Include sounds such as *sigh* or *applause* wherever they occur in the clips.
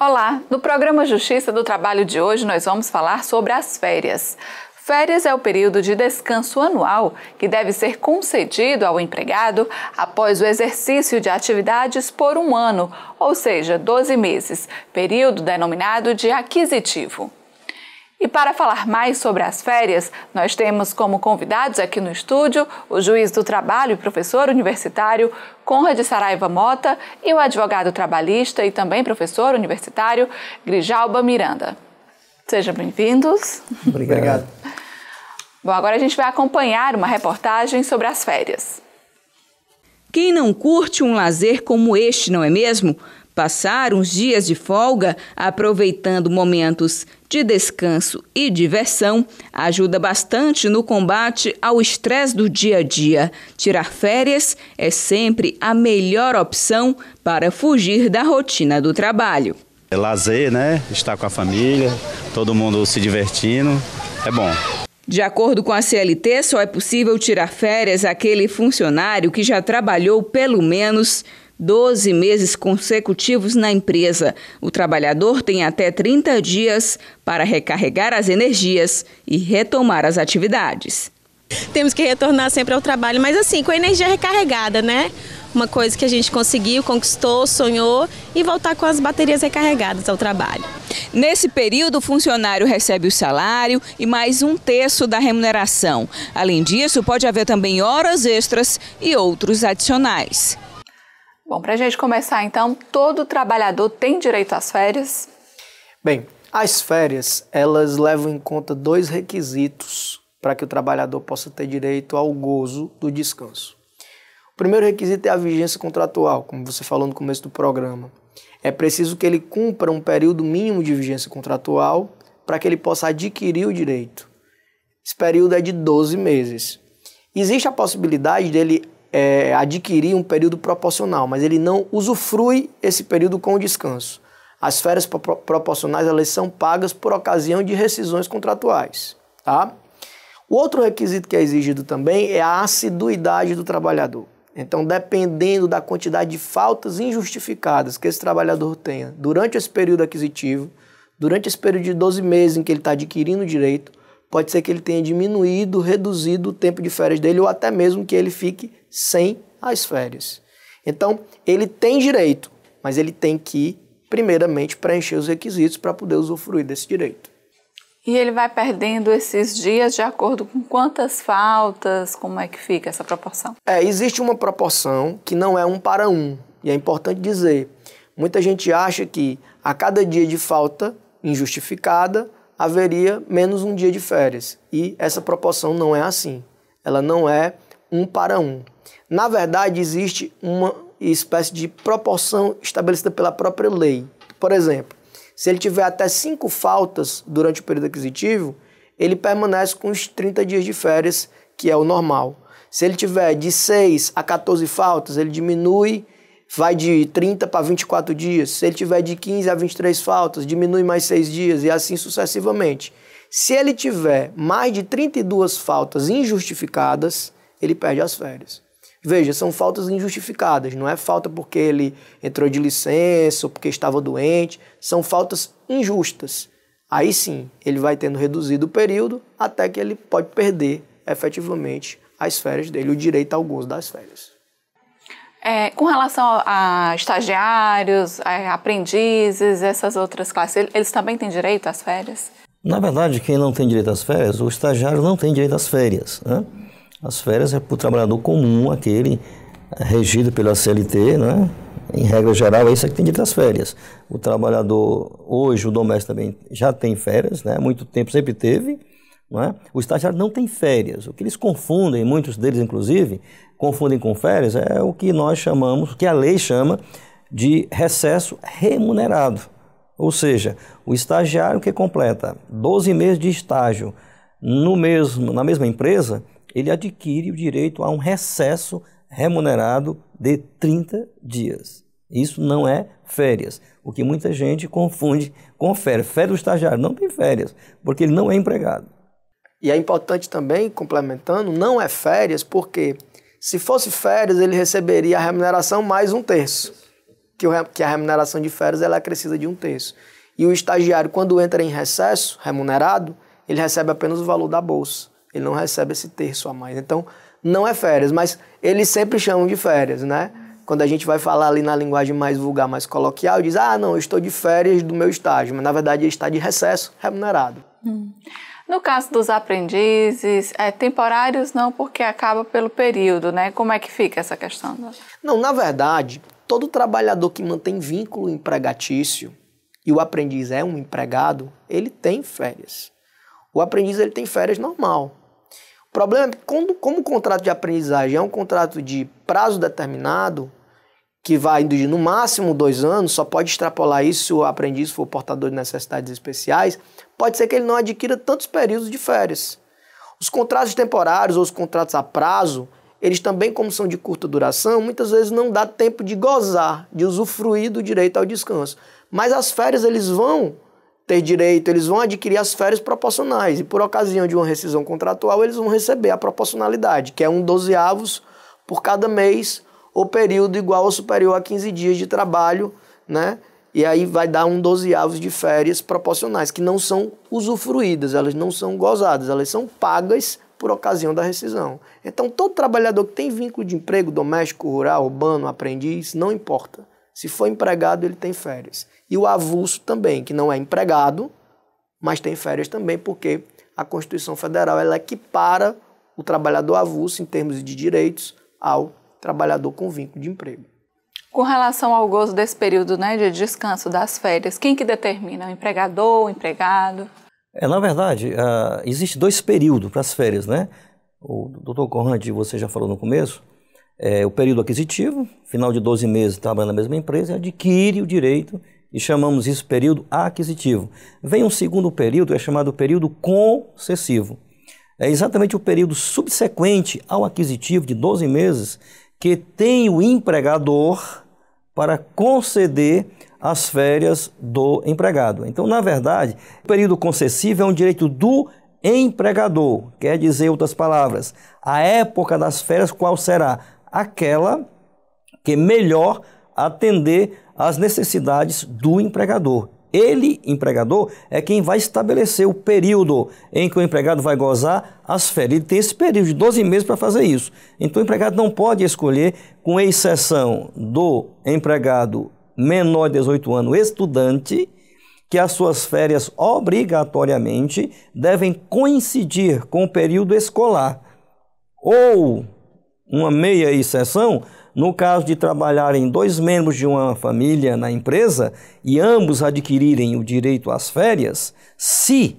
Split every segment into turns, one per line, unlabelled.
Olá! No programa Justiça do Trabalho de hoje, nós vamos falar sobre as férias. Férias é o período de descanso anual que deve ser concedido ao empregado após o exercício de atividades por um ano, ou seja, 12 meses, período denominado de aquisitivo. E para falar mais sobre as férias, nós temos como convidados aqui no estúdio o juiz do trabalho e professor universitário Conrad Saraiva Mota e o advogado trabalhista e também professor universitário Grijalba Miranda. Sejam bem-vindos.
Obrigado.
Bom, agora a gente vai
acompanhar uma reportagem sobre as férias. Quem não curte um lazer como este, não é mesmo? Passar uns dias de folga, aproveitando momentos de descanso e diversão, ajuda bastante no combate ao estresse do dia a dia. Tirar férias é sempre a melhor opção para fugir da rotina do trabalho. É lazer, né? Estar com a família, todo mundo se divertindo, é bom. De acordo com a CLT, só é possível tirar férias aquele funcionário que já trabalhou pelo menos 12 meses consecutivos na empresa. O trabalhador tem até 30 dias para recarregar as energias e retomar as atividades. Temos que retornar sempre ao trabalho, mas assim, com a energia recarregada, né? Uma coisa que a gente conseguiu, conquistou, sonhou e voltar com as baterias recarregadas ao trabalho. Nesse período, o funcionário recebe o salário e mais um terço da remuneração. Além disso, pode haver também horas extras e outros adicionais. Bom, para a gente começar então, todo trabalhador tem direito às férias?
Bem, as férias elas levam em conta dois requisitos para que o trabalhador possa ter direito ao gozo do descanso. O primeiro requisito é a vigência contratual, como você falou no começo do programa. É preciso que ele cumpra um período mínimo de vigência contratual para que ele possa adquirir o direito. Esse período é de 12 meses. Existe a possibilidade dele é, adquirir um período proporcional, mas ele não usufrui esse período com descanso. As férias pro proporcionais elas são pagas por ocasião de rescisões contratuais. Tá? O outro requisito que é exigido também é a assiduidade do trabalhador. Então, dependendo da quantidade de faltas injustificadas que esse trabalhador tenha durante esse período aquisitivo, durante esse período de 12 meses em que ele está adquirindo o direito, pode ser que ele tenha diminuído, reduzido o tempo de férias dele ou até mesmo que ele fique sem as férias. Então, ele tem direito, mas ele tem que, primeiramente, preencher os requisitos para poder usufruir desse direito.
E ele vai perdendo esses dias de acordo com quantas faltas, como é que fica essa proporção?
É, existe uma proporção que não é um para um, e é importante dizer. Muita gente acha que a cada dia de falta injustificada haveria menos um dia de férias, e essa proporção não é assim. Ela não é um para um. Na verdade, existe uma espécie de proporção estabelecida pela própria lei. Por exemplo, se ele tiver até cinco faltas durante o período aquisitivo, ele permanece com os 30 dias de férias, que é o normal. Se ele tiver de 6 a 14 faltas, ele diminui, vai de 30 para 24 dias. Se ele tiver de 15 a 23 faltas, diminui mais 6 dias e assim sucessivamente. Se ele tiver mais de 32 faltas injustificadas, ele perde as férias. Veja, são faltas injustificadas, não é falta porque ele entrou de licença ou porque estava doente, são faltas injustas. Aí sim, ele vai tendo reduzido o período até que ele pode perder efetivamente as férias dele, o direito ao gozo das férias.
É, com relação a estagiários, a é, aprendizes, essas outras classes, eles também têm direito às férias?
Na verdade, quem não tem direito às férias, o estagiário não tem direito às férias. Né? As férias é para o trabalhador comum, aquele eh, regido pela CLT, né? Em regra geral, é isso que tem dito as férias. O trabalhador, hoje, o doméstico também já tem férias, né? Muito tempo sempre teve, né? O estagiário não tem férias. O que eles confundem, muitos deles, inclusive, confundem com férias, é o que nós chamamos, o que a lei chama de recesso remunerado. Ou seja, o estagiário que completa 12 meses de estágio no mesmo, na mesma empresa, ele adquire o direito a um recesso remunerado de 30 dias. Isso não é férias, o que muita gente confunde com férias. Férias do estagiário não tem férias, porque ele não é empregado.
E é importante também, complementando, não é férias porque se fosse férias ele receberia a remuneração mais um terço, que a remuneração de férias ela acrescida de um terço. E o estagiário, quando entra em recesso remunerado, ele recebe apenas o valor da bolsa. Ele não recebe esse terço a mais. Então, não é férias, mas eles sempre chamam de férias, né? Quando a gente vai falar ali na linguagem mais vulgar, mais coloquial, diz: ah, não, eu estou de férias do meu estágio, mas na verdade ele está de recesso remunerado. Hum.
No caso dos aprendizes, é, temporários não, porque acaba pelo período, né? Como é que fica essa questão? Não, na
verdade, todo trabalhador que mantém vínculo empregatício e o aprendiz é um empregado, ele tem férias. O aprendiz ele tem férias normal. O problema é que quando, como o contrato de aprendizagem é um contrato de prazo determinado, que vai de no máximo dois anos, só pode extrapolar isso se o aprendiz for portador de necessidades especiais, pode ser que ele não adquira tantos períodos de férias. Os contratos temporários ou os contratos a prazo, eles também, como são de curta duração, muitas vezes não dá tempo de gozar, de usufruir do direito ao descanso. Mas as férias eles vão ter direito, eles vão adquirir as férias proporcionais. E por ocasião de uma rescisão contratual, eles vão receber a proporcionalidade, que é um dozeavos por cada mês ou período igual ou superior a 15 dias de trabalho, né? E aí vai dar um dozeavos de férias proporcionais, que não são usufruídas, elas não são gozadas, elas são pagas por ocasião da rescisão. Então, todo trabalhador que tem vínculo de emprego doméstico, rural, urbano, aprendiz, não importa se for empregado, ele tem férias. E o avulso também, que não é empregado, mas tem férias também, porque a Constituição Federal ela equipara o trabalhador avulso, em termos de direitos, ao trabalhador com vínculo de emprego.
Com relação ao gozo desse período né, de descanso das férias, quem que determina? O empregador, o empregado?
É, na verdade, uh, existe dois períodos para as férias, né? O doutor Conrad, você já falou no começo, é, o período aquisitivo, final de 12 meses trabalhando na mesma empresa, adquire o direito e chamamos isso período aquisitivo. Vem um segundo período, é chamado período concessivo. É exatamente o período subsequente ao aquisitivo de 12 meses que tem o empregador para conceder as férias do empregado. Então, na verdade, o período concessivo é um direito do empregador, quer dizer, outras palavras, a época das férias qual será? aquela que é melhor atender às necessidades do empregador. Ele, empregador, é quem vai estabelecer o período em que o empregado vai gozar as férias. Ele tem esse período de 12 meses para fazer isso. Então, o empregado não pode escolher, com exceção do empregado menor de 18 anos, estudante, que as suas férias obrigatoriamente devem coincidir com o período escolar. Ou uma meia exceção, no caso de trabalharem dois membros de uma família na empresa e ambos adquirirem o direito às férias, se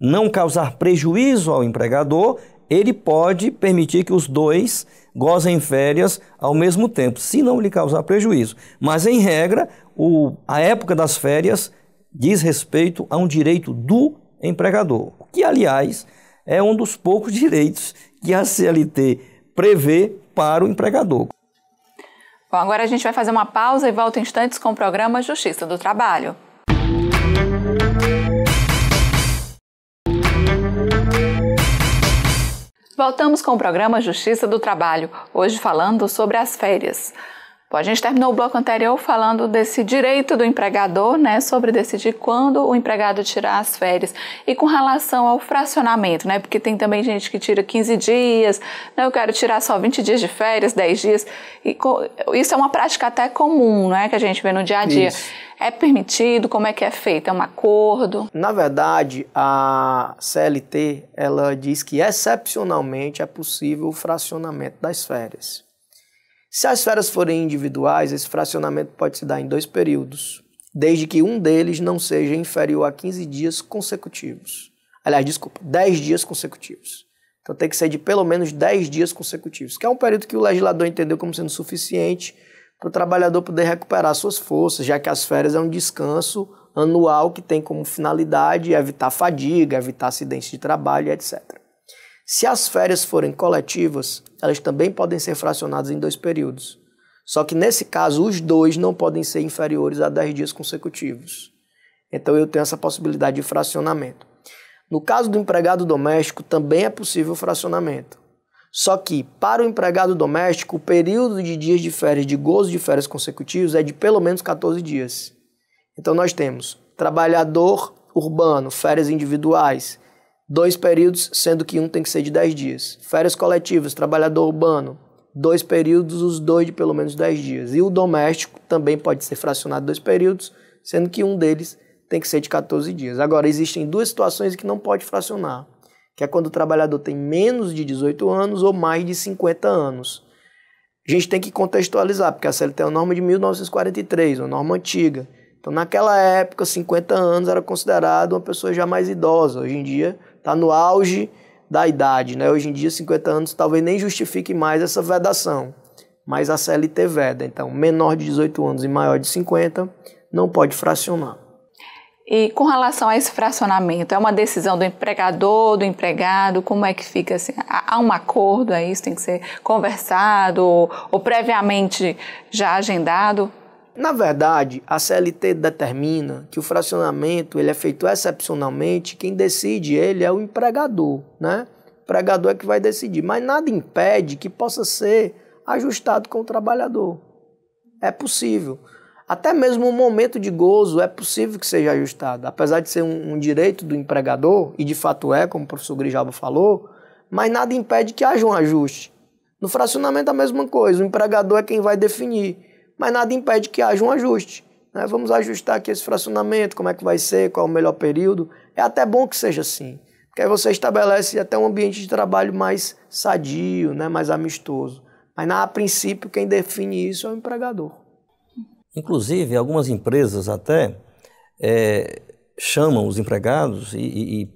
não causar prejuízo ao empregador, ele pode permitir que os dois gozem férias ao mesmo tempo, se não lhe causar prejuízo. Mas, em regra, o, a época das férias diz respeito a um direito do empregador, que, aliás, é um dos poucos *laughs* direitos que a CLT prevê para o empregador.
Bom, agora a gente vai fazer uma pausa e volta em instantes com o programa Justiça do Trabalho. Voltamos com o programa Justiça do Trabalho, hoje falando sobre as férias. Bom, a gente terminou o bloco anterior falando desse direito do empregador, né, sobre decidir quando o empregado tirar as férias. E com relação ao fracionamento, né, porque tem também gente que tira 15 dias, né, eu quero tirar só 20 dias de férias, 10 dias. E isso é uma prática até comum, é, que a gente vê no dia a dia. Isso. É permitido? Como é que é feito? É um acordo?
Na verdade, a CLT, ela diz que excepcionalmente é possível o fracionamento das férias. Se as férias forem individuais, esse fracionamento pode se dar em dois períodos, desde que um deles não seja inferior a 15 dias consecutivos. Aliás, desculpa, 10 dias consecutivos. Então tem que ser de pelo menos 10 dias consecutivos, que é um período que o legislador entendeu como sendo suficiente para o trabalhador poder recuperar suas forças, já que as férias é um descanso anual que tem como finalidade evitar fadiga, evitar acidentes de trabalho, etc. Se as férias forem coletivas, elas também podem ser fracionadas em dois períodos. Só que nesse caso, os dois não podem ser inferiores a 10 dias consecutivos. Então eu tenho essa possibilidade de fracionamento. No caso do empregado doméstico, também é possível fracionamento. Só que, para o empregado doméstico, o período de dias de férias, de gozo de férias consecutivos, é de pelo menos 14 dias. Então, nós temos trabalhador urbano, férias individuais, dois períodos, sendo que um tem que ser de 10 dias. Férias coletivas, trabalhador urbano, dois períodos, os dois de pelo menos 10 dias. E o doméstico também pode ser fracionado dois períodos, sendo que um deles tem que ser de 14 dias. Agora, existem duas situações que não pode fracionar, que é quando o trabalhador tem menos de 18 anos ou mais de 50 anos. A gente tem que contextualizar, porque a CLT é uma norma de 1943, uma norma antiga. Então, naquela época, 50 anos era considerado uma pessoa já mais idosa. Hoje em dia, está no auge da idade. Né? Hoje em dia, 50 anos talvez nem justifique mais essa vedação, mas a CLT veda. Então, menor de 18 anos e maior de 50 não pode fracionar.
E com relação a esse fracionamento, é uma decisão do empregador, do empregado? Como é que fica assim? Há um acordo aí? É isso tem que ser conversado ou, ou previamente já agendado? Na
verdade, a CLT determina que o fracionamento ele é feito excepcionalmente, quem decide ele é o empregador, né? O empregador é que vai decidir, mas nada impede que possa ser ajustado com o trabalhador. É possível. Até mesmo o momento de gozo é possível que seja ajustado, apesar de ser um, um direito do empregador, e de fato é, como o professor Grijaba falou, mas nada impede que haja um ajuste. No fracionamento é a mesma coisa, o empregador é quem vai definir mas nada impede que haja um ajuste. Né? Vamos ajustar aqui esse fracionamento, como é que vai ser, qual é o melhor período. É até bom que seja assim, porque aí você estabelece até um ambiente de trabalho mais sadio, né? mais amistoso. Mas, na, a princípio, quem define isso é o empregador.
Inclusive, algumas empresas até é, chamam os empregados e, e, e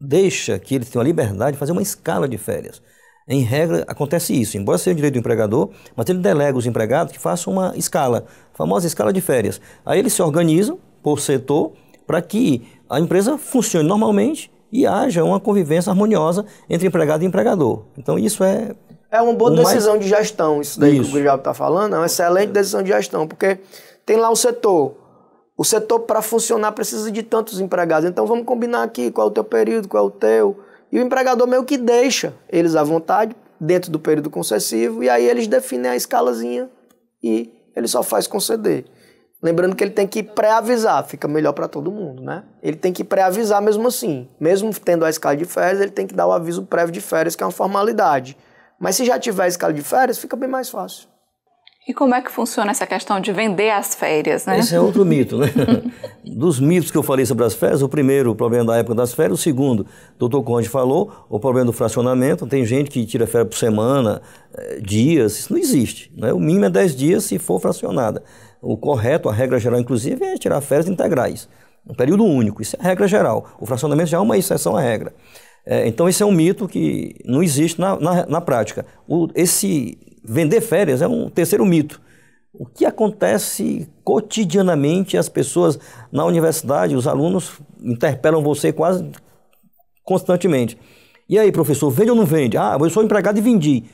deixa que eles tenham a liberdade de fazer uma escala de férias. Em regra, acontece isso. Embora seja o direito do empregador, mas ele delega os empregados que façam uma escala, famosa escala de férias. Aí eles se organizam por setor para que a empresa funcione normalmente e haja uma convivência harmoniosa entre empregado e empregador. Então isso é
é uma boa decisão mais... de gestão, isso daí isso. que o Gustavo está falando, é uma excelente decisão de gestão, porque tem lá o setor. O setor para funcionar precisa de tantos empregados. Então vamos combinar aqui qual é o teu período, qual é o teu. E o empregador meio que deixa eles à vontade, dentro do período concessivo, e aí eles definem a escalazinha e ele só faz conceder. Lembrando que ele tem que pré-avisar, fica melhor para todo mundo, né? Ele tem que pré-avisar mesmo assim. Mesmo tendo a escala de férias, ele tem que dar o aviso prévio de férias, que é uma formalidade. Mas se já tiver a escala de férias, fica bem mais fácil.
E como é que funciona essa questão de vender as férias, né? Esse é outro
mito, né? *laughs* Dos mitos que eu falei sobre as férias, o primeiro, o problema da época das férias, o segundo, o doutor Conde falou, o problema do fracionamento, tem gente que tira férias por semana, eh, dias, isso não existe. Né? O mínimo é 10 dias se for fracionada. O correto, a regra geral, inclusive, é tirar férias integrais, um período único, isso é a regra geral. O fracionamento já é uma exceção à regra. É, então, esse é um mito que não existe na, na, na prática. O, esse vender férias é um terceiro mito. O que acontece cotidianamente as pessoas na universidade, os alunos interpelam você quase constantemente. E aí, professor, vende ou não vende? Ah, eu sou empregado e vendi.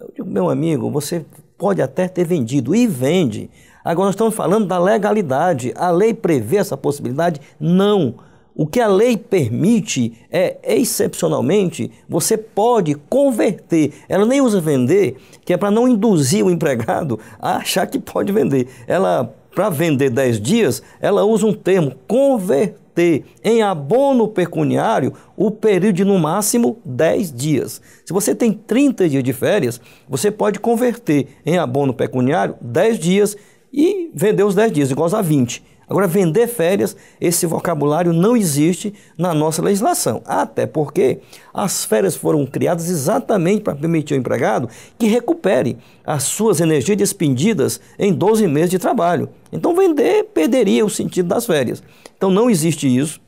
Eu digo, meu amigo, você pode até ter vendido e vende. Agora nós estamos falando da legalidade. A lei prevê essa possibilidade? Não. O que a lei permite é, excepcionalmente, você pode converter. Ela nem usa vender, que é para não induzir o empregado a achar que pode vender. Ela, para vender 10 dias, ela usa um termo, converter, em abono pecuniário, o período de no máximo 10 dias. Se você tem 30 dias de férias, você pode converter em abono pecuniário 10 dias e vender os 10 dias, igual a 20 Agora, vender férias, esse vocabulário não existe na nossa legislação. Até porque as férias foram criadas exatamente para permitir ao empregado que recupere as suas energias despendidas em 12 meses de trabalho. Então, vender perderia o sentido das férias. Então, não existe isso.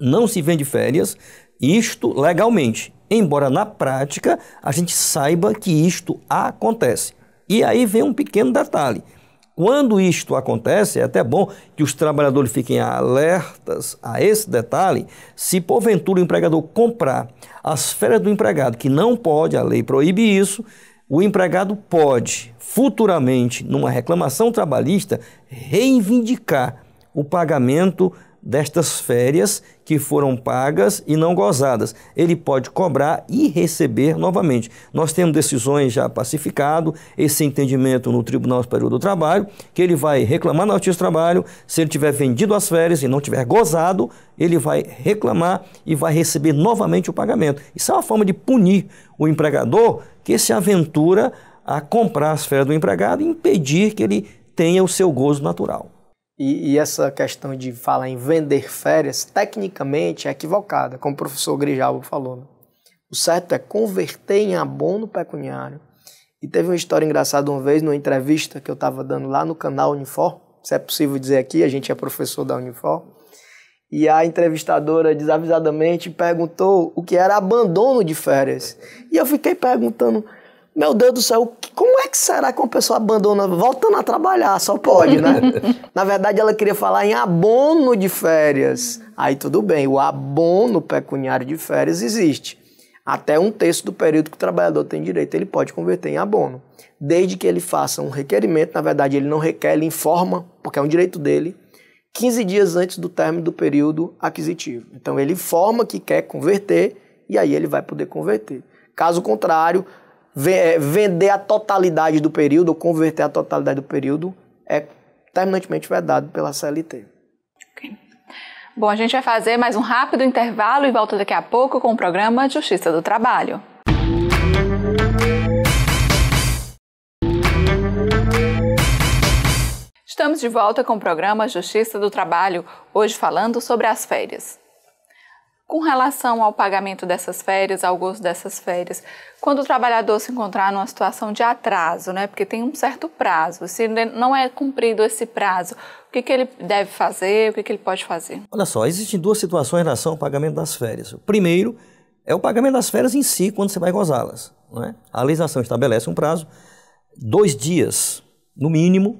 Não se vende férias, isto legalmente. Embora na prática a gente saiba que isto acontece. E aí vem um pequeno detalhe quando isto acontece, é até bom que os trabalhadores fiquem alertas a esse detalhe. Se porventura o empregador comprar as férias do empregado, que não pode, a lei proíbe isso, o empregado pode, futuramente, numa reclamação trabalhista, reivindicar o pagamento destas férias que foram pagas e não gozadas. Ele pode cobrar e receber novamente. Nós temos decisões já pacificado, esse entendimento no Tribunal Superior do Trabalho, que ele vai reclamar na notícia do trabalho, se ele tiver vendido as férias e não tiver gozado, ele vai reclamar e vai receber novamente o pagamento. Isso é uma forma de punir o empregador que se aventura a comprar as férias do empregado e impedir que ele tenha o seu gozo natural.
E, e, essa questão de falar em vender férias, tecnicamente é equivocada, como o professor Grijalbo falou. Né? O certo é converter em abono pecuniário. E teve uma história engraçada uma vez, numa entrevista que eu estava dando lá no canal Unifor, se é possível dizer aqui, a gente é professor da Unifor. E a entrevistadora desavisadamente perguntou o que era abandono de férias. E eu fiquei perguntando, meu Deus do céu, como é que será que uma pessoa abandona voltando a trabalhar? Só pode, né? *laughs* Na verdade, ela queria falar em abono de férias. Aí tudo bem, o abono pecuniário de férias existe. Até um terço do período que o trabalhador tem direito, ele pode converter em abono. Desde que ele faça um requerimento, na verdade, ele não requer, ele informa, porque é um direito dele, 15 dias antes do término do período aquisitivo. Então, ele informa que quer converter e aí ele vai poder converter. Caso contrário, é, vender a totalidade do período ou converter a totalidade do período é terminantemente vedado pela CLT. Okay.
Bom, a gente vai fazer mais um rápido intervalo e volta daqui a pouco com o programa Justiça do Trabalho. Estamos de volta com o programa Justiça do Trabalho, hoje falando sobre as férias. Com relação ao pagamento dessas férias, ao gosto dessas férias, quando o trabalhador se encontrar numa situação de atraso, né, porque tem um certo prazo, se não é cumprido esse prazo, o que, que ele deve fazer, o que, que ele pode fazer?
Olha só, existem duas situações em relação ao pagamento das férias. O primeiro é o pagamento das férias em si, quando você vai gozá-las. Né? A legislação estabelece um prazo, dois dias, no mínimo,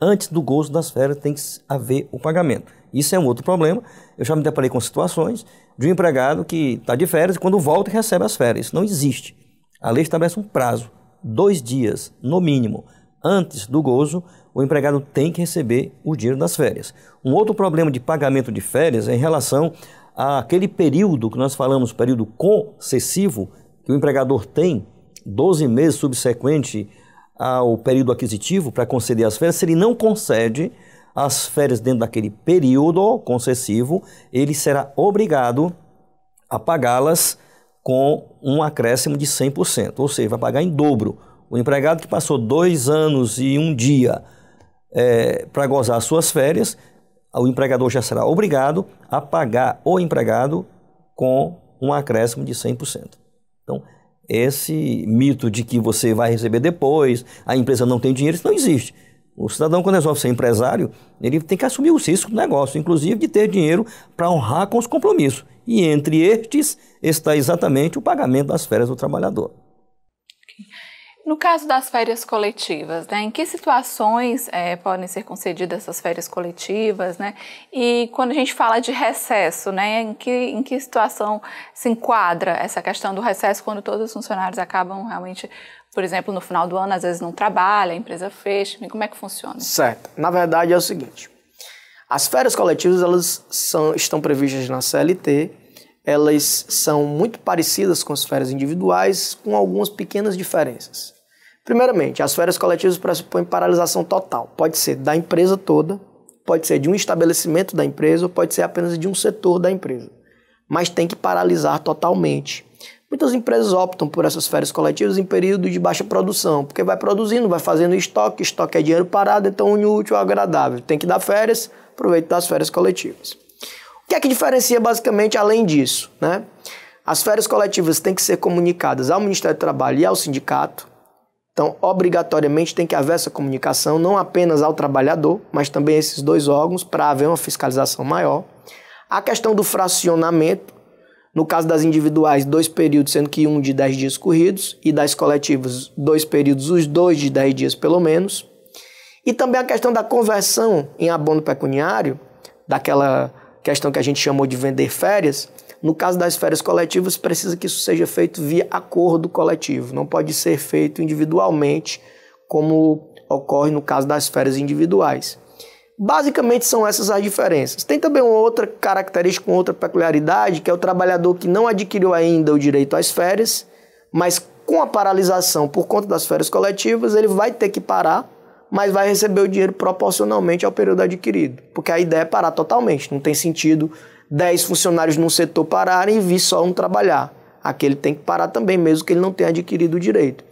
antes do gozo das férias tem que haver o pagamento. Isso é um outro problema. Eu já me deparei com situações de um empregado que está de férias e quando volta recebe as férias. Isso não existe. A lei estabelece um prazo, dois dias, no mínimo, antes do gozo, o empregado tem que receber o dinheiro das férias. Um outro problema de pagamento de férias é em relação àquele período que nós falamos, período concessivo, que o empregador tem, 12 meses subsequente ao período aquisitivo para conceder as férias, se ele não concede as férias dentro daquele período concessivo, ele será obrigado a pagá-las com um acréscimo de 100%, ou seja, vai pagar em dobro. O empregado que passou dois anos e um dia é, para gozar suas férias, o empregador já será obrigado a pagar o empregado com um acréscimo de 100%. Então, esse mito de que você vai receber depois, a empresa não tem dinheiro, isso não existe. O cidadão, quando resolve ser empresário, ele tem que assumir os riscos do negócio, inclusive de ter dinheiro para honrar com os compromissos. E entre estes está exatamente o pagamento das férias do trabalhador
no caso das férias coletivas, né, em que situações é, podem ser concedidas essas férias coletivas, né? E quando a gente fala de recesso, né, em que, em que situação se enquadra essa questão do recesso quando todos os funcionários acabam realmente, por exemplo, no final do ano, às vezes não trabalha, a empresa fecha, como é que funciona?
Certo. Na verdade é o seguinte, as férias coletivas elas são, estão previstas na CLT elas são muito parecidas com as férias individuais, com algumas pequenas diferenças. Primeiramente, as férias coletivas pressupõem paralisação total. Pode ser da empresa toda, pode ser de um estabelecimento da empresa, ou pode ser apenas de um setor da empresa. Mas tem que paralisar totalmente. Muitas empresas optam por essas férias coletivas em período de baixa produção, porque vai produzindo, vai fazendo estoque, estoque é dinheiro parado, então une útil ao é agradável. Tem que dar férias, aproveitar as férias coletivas. O que é que diferencia basicamente além disso? Né? As férias coletivas têm que ser comunicadas ao Ministério do Trabalho e ao sindicato. Então, obrigatoriamente tem que haver essa comunicação, não apenas ao trabalhador, mas também a esses dois órgãos, para haver uma fiscalização maior. A questão do fracionamento, no caso das individuais, dois períodos, sendo que um de 10 dias corridos, e das coletivas, dois períodos, os dois de 10 dias pelo menos. E também a questão da conversão em abono pecuniário, daquela questão que a gente chamou de vender férias, no caso das férias coletivas, precisa que isso seja feito via acordo coletivo, não pode ser feito individualmente, como ocorre no caso das férias individuais. Basicamente são essas as diferenças. Tem também uma outra característica, uma outra peculiaridade, que é o trabalhador que não adquiriu ainda o direito às férias, mas com a paralisação por conta das férias coletivas, ele vai ter que parar mas vai receber o dinheiro proporcionalmente ao período adquirido. Porque a ideia é parar totalmente. Não tem sentido 10 funcionários num setor pararem e vir só um trabalhar. Aquele tem que parar também, mesmo que ele não tenha adquirido o direito.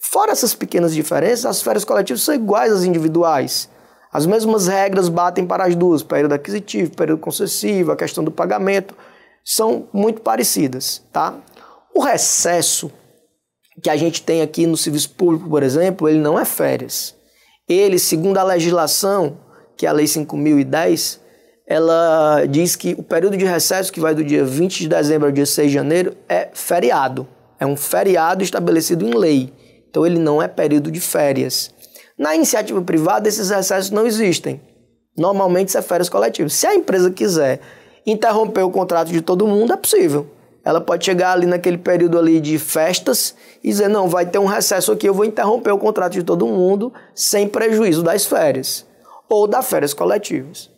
Fora essas pequenas diferenças, as férias coletivas são iguais às individuais. As mesmas regras batem para as duas, período aquisitivo, período concessivo, a questão do pagamento, são muito parecidas, tá? O recesso que a gente tem aqui no serviço público, por exemplo, ele não é férias. Ele, segundo a legislação, que é a Lei 5.010, ela diz que o período de recesso, que vai do dia 20 de dezembro ao dia 6 de janeiro, é feriado. É um feriado estabelecido em lei. Então, ele não é período de férias. Na iniciativa privada, esses recessos não existem. Normalmente, são é férias coletivas. Se a empresa quiser interromper o contrato de todo mundo, é possível ela pode chegar ali naquele período ali de festas e dizer, não, vai ter um recesso aqui, eu vou interromper o contrato de todo mundo sem prejuízo das férias ou das férias coletivas.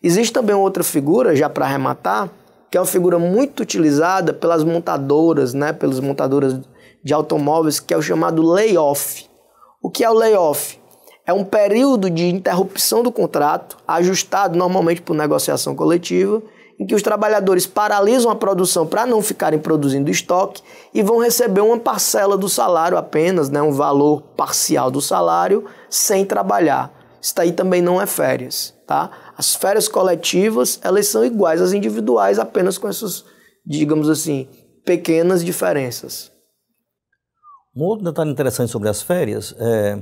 Existe também outra figura, já para arrematar, que é uma figura muito utilizada pelas montadoras, né, pelas montadoras de automóveis, que é o chamado layoff. O que é o layoff? É um período de interrupção do contrato, ajustado normalmente por negociação coletiva, em que os trabalhadores paralisam a produção para não ficarem produzindo estoque e vão receber uma parcela do salário apenas, né, um valor parcial do salário, sem trabalhar. Isso aí também não é férias, tá? As férias coletivas, elas são iguais às individuais, apenas com essas, digamos assim, pequenas diferenças.
Um outro detalhe interessante sobre as férias é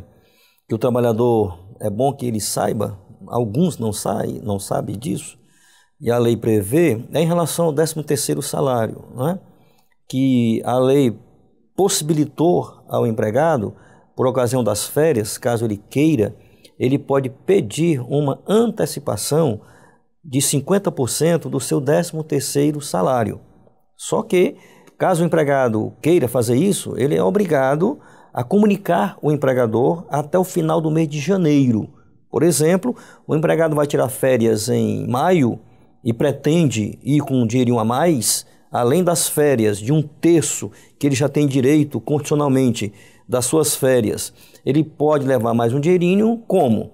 que o trabalhador, é bom que ele saiba, alguns não, sai, não sabem disso, e a lei prevê é em relação ao 13 terceiro salário, né? que a lei possibilitou ao empregado, por ocasião das férias, caso ele queira, ele pode pedir uma antecipação de 50% do seu 13 terceiro salário. Só que, caso o empregado queira fazer isso, ele é obrigado a comunicar o empregador até o final do mês de janeiro. Por exemplo, o empregado vai tirar férias em maio, e pretende ir com um dinheirinho a mais, além das férias, de um terço que ele já tem direito constitucionalmente das suas férias, ele pode levar mais um dinheirinho, como?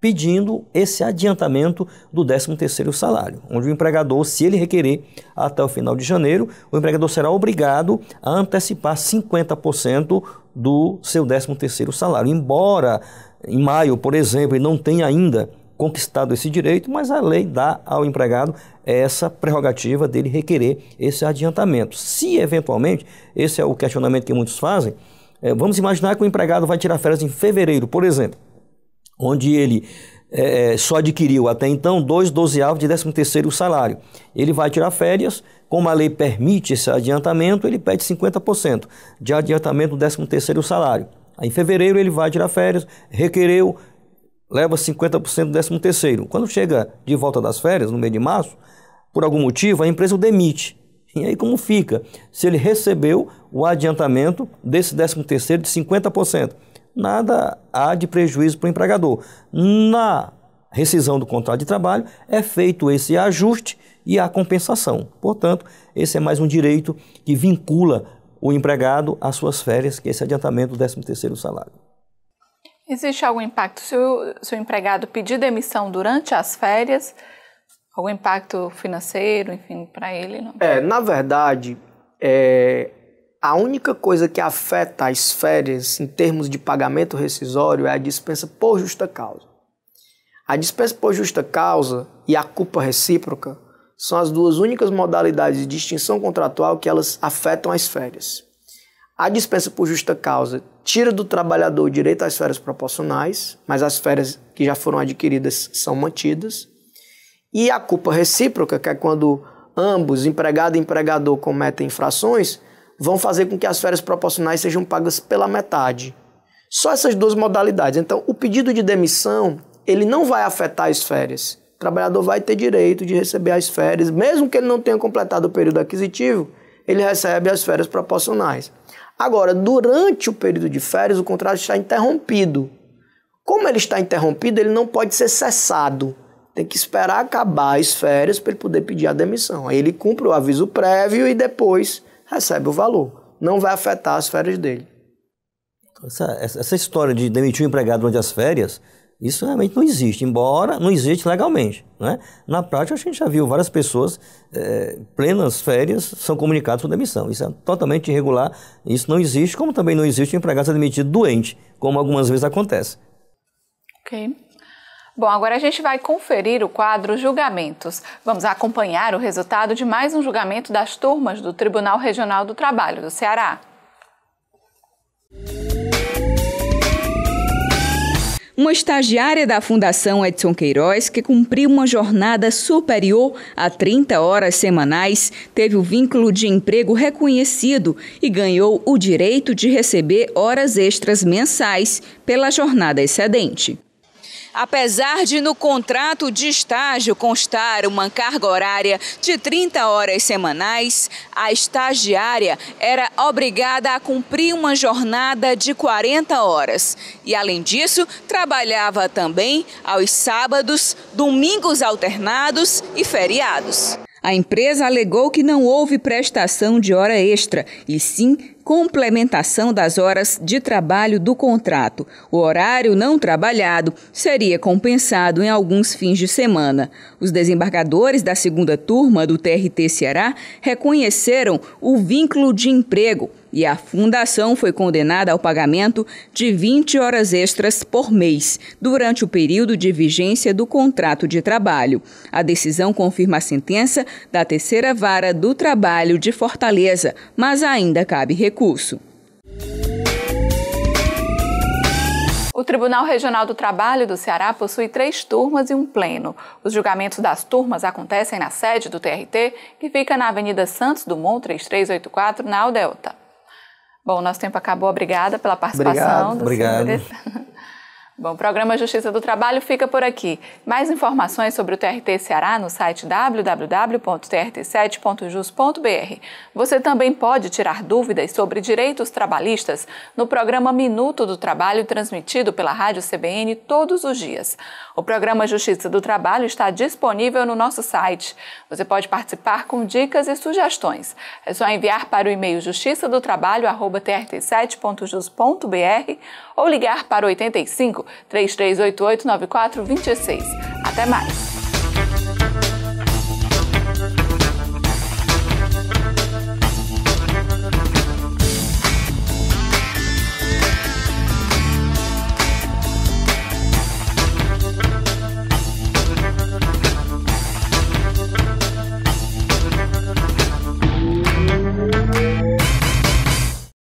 Pedindo esse adiantamento do 13º salário, onde o empregador, se ele requerer até o final de janeiro, o empregador será obrigado a antecipar 50% do seu 13º salário, embora em maio, por exemplo, ele não tenha ainda conquistado esse direito, mas a lei dá ao empregado essa prerrogativa dele requerer esse adiantamento. Se eventualmente, esse é o questionamento que muitos fazem, é, vamos imaginar que o empregado vai tirar férias em fevereiro, por exemplo, onde ele é, só adquiriu até então dois dozeavos de 13 terceiro salário. Ele vai tirar férias, como a lei permite esse adiantamento, ele pede 50% de adiantamento do 13 terceiro salário. Aí, em fevereiro ele vai tirar férias, requereu, leva 50% do 13 terceiro. Quando chega de volta das férias, no mês de março, por algum motivo, a empresa o demite. E aí como fica? Se ele recebeu o adiantamento desse 13 terceiro de 50%. Nada há de prejuízo para o empregador. Na rescisão do contrato de trabalho é feito esse ajuste e a compensação. Portanto, esse é mais um direito que vincula o empregado às suas férias, que é esse adiantamento do 13º salário.
Existe algum impacto se o empregado pedir demissão durante as férias? Algum impacto financeiro, enfim, para ele? Não? É,
na verdade, é, a única coisa que afeta as férias em termos de pagamento rescisório é a dispensa por justa causa. A dispensa por justa causa e a culpa recíproca são as duas únicas modalidades de extinção contratual que elas afetam as férias. A dispensa por justa causa tira do trabalhador o direito às férias proporcionais, mas as férias que já foram adquiridas são mantidas. E a culpa recíproca, que é quando ambos, empregado e empregador, cometem infrações, vão fazer com que as férias proporcionais sejam pagas pela metade. Só essas duas modalidades. Então, o pedido de demissão, ele não vai afetar as férias. O trabalhador vai ter direito de receber as férias, mesmo que ele não tenha completado o período aquisitivo, ele recebe as férias proporcionais. Agora, durante o período de férias, o contrato está interrompido. Como ele está interrompido, ele não pode ser cessado. Tem que esperar acabar as férias para ele poder pedir a demissão. Aí ele cumpre o aviso prévio e depois recebe o valor. Não vai afetar as férias dele.
Então, essa, essa história de demitir o empregado durante as férias isso realmente não existe, embora não existe legalmente. Né? Na prática, a gente já viu várias pessoas, é, plenas férias, são comunicadas por demissão. Isso é totalmente irregular, isso não existe, como também não existe um empregado ser demitido doente, como algumas vezes acontece.
Ok. Bom, agora a gente vai conferir o quadro Julgamentos. Vamos acompanhar o resultado de mais um julgamento das turmas do Tribunal Regional do Trabalho do Ceará. Música
uma estagiária da Fundação Edson Queiroz, que cumpriu uma jornada superior a 30 horas semanais, teve o vínculo de emprego reconhecido e ganhou o direito de receber horas extras mensais pela jornada excedente. Apesar de no contrato de estágio constar uma carga horária de 30 horas semanais, a estagiária era obrigada a cumprir uma jornada de 40 horas. E, além disso, trabalhava também aos sábados, domingos alternados e feriados. A empresa alegou que não houve prestação de hora extra, e sim complementação das horas de trabalho do contrato. O horário não trabalhado seria compensado em alguns fins de semana. Os desembargadores da segunda turma do TRT Ceará reconheceram o vínculo de emprego e a fundação foi condenada ao pagamento de 20 horas extras por mês durante o período de vigência do contrato de trabalho. A decisão confirma a sentença da terceira vara do trabalho de Fortaleza, mas ainda cabe recurso.
O Tribunal Regional do Trabalho do Ceará possui três turmas e um pleno. Os julgamentos das turmas acontecem na sede do TRT, que fica na Avenida Santos Dumont 3384, na Aldelta. Bom, nosso tempo acabou. Obrigada pela participação. Obrigado. Obrigado. Bom, o programa Justiça do Trabalho fica por aqui. Mais informações sobre o TRT Ceará no site www.trt7.jus.br. Você também pode tirar dúvidas sobre direitos trabalhistas no programa Minuto do Trabalho, transmitido pela Rádio CBN todos os dias. O programa Justiça do Trabalho está disponível no nosso site. Você pode participar com dicas e sugestões. É só enviar para o e-mail justiça 7jusbr ou ligar para 85 9426. Até mais!